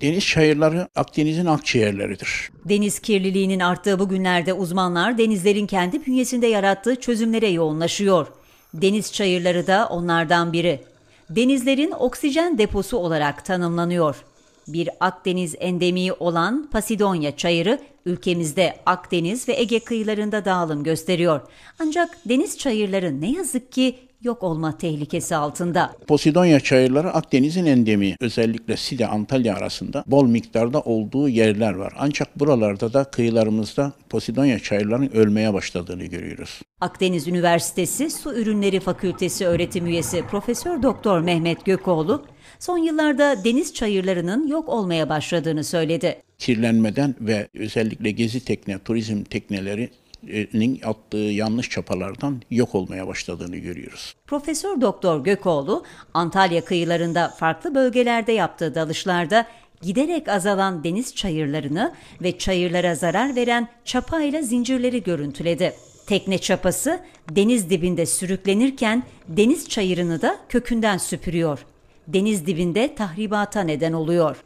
Deniz çayırları Akdeniz'in akciğerleridir. Deniz kirliliğinin arttığı bu günlerde uzmanlar denizlerin kendi bünyesinde yarattığı çözümlere yoğunlaşıyor. Deniz çayırları da onlardan biri. Denizlerin oksijen deposu olarak tanımlanıyor. Bir Akdeniz endemiği olan Pasidonya çayırı ülkemizde Akdeniz ve Ege kıyılarında dağılım gösteriyor. Ancak deniz çayırları ne yazık ki yok olma tehlikesi altında. Posidonya çayırları Akdeniz'in endemi. Özellikle Side Antalya arasında bol miktarda olduğu yerler var. Ancak buralarda da kıyılarımızda Posidonya çayırlarının ölmeye başladığını görüyoruz. Akdeniz Üniversitesi Su Ürünleri Fakültesi öğretim üyesi Profesör Doktor Mehmet Gökoğlu son yıllarda deniz çayırlarının yok olmaya başladığını söyledi kirlenmeden ve özellikle gezi tekne, turizm tekneleri nin attığı yanlış çapalardan yok olmaya başladığını görüyoruz. Profesör Doktor Gökoğlu Antalya kıyılarında farklı bölgelerde yaptığı dalışlarda giderek azalan deniz çayırlarını ve çayırlara zarar veren çapa ile zincirleri görüntüledi. Tekne çapası deniz dibinde sürüklenirken deniz çayırını da kökünden süpürüyor. Deniz dibinde tahribata neden oluyor.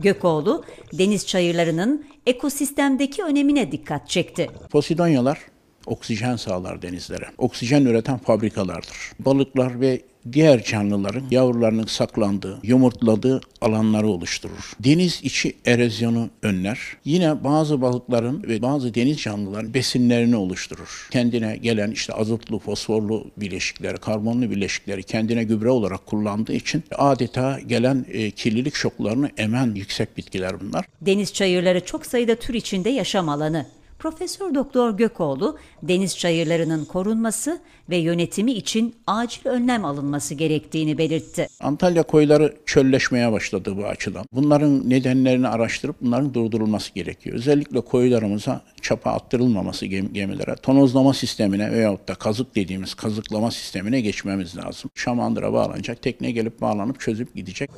Gökoğlu, deniz çayırlarının ekosistemdeki önemine dikkat çekti. Posidonyalar oksijen sağlar denizlere. Oksijen üreten fabrikalardır. Balıklar ve diğer canlıların yavrularının saklandığı, yumurtladığı alanları oluşturur. Deniz içi erozyonu önler. Yine bazı balıkların ve bazı deniz canlıların besinlerini oluşturur. Kendine gelen işte azotlu, fosforlu bileşikleri, karbonlu bileşikleri kendine gübre olarak kullandığı için adeta gelen e, kirlilik şoklarını emen yüksek bitkiler bunlar. Deniz çayırları çok sayıda tür içinde yaşam alanı. Profesör Doktor Gökoğlu, deniz çayırlarının korunması ve yönetimi için acil önlem alınması gerektiğini belirtti. Antalya koyları çölleşmeye başladı bu açıdan. Bunların nedenlerini araştırıp bunların durdurulması gerekiyor. Özellikle koylarımıza çapa attırılmaması gemilere, tonozlama sistemine veyahut da kazık dediğimiz kazıklama sistemine geçmemiz lazım. Şamandıra bağlanacak, tekne gelip bağlanıp çözüp gidecek.